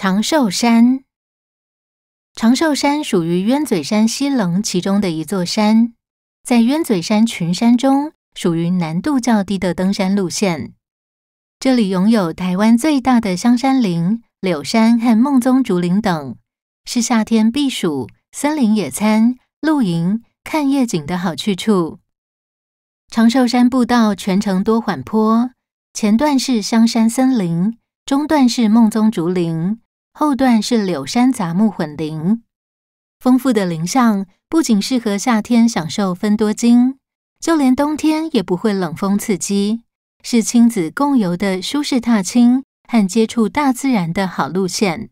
长寿山，长寿山属于鸢嘴山西棱其中的一座山，在鸢嘴山群山中，属于难度较低的登山路线。这里拥有台湾最大的香山林、柳山和梦宗竹林等，是夏天避暑、森林野餐、露营、看夜景的好去处。长寿山步道全程多缓坡，前段是香山森林，中段是梦宗竹林。后段是柳杉杂木混林，丰富的林相不仅适合夏天享受分多金，就连冬天也不会冷风刺激，是亲子共游的舒适踏青和接触大自然的好路线。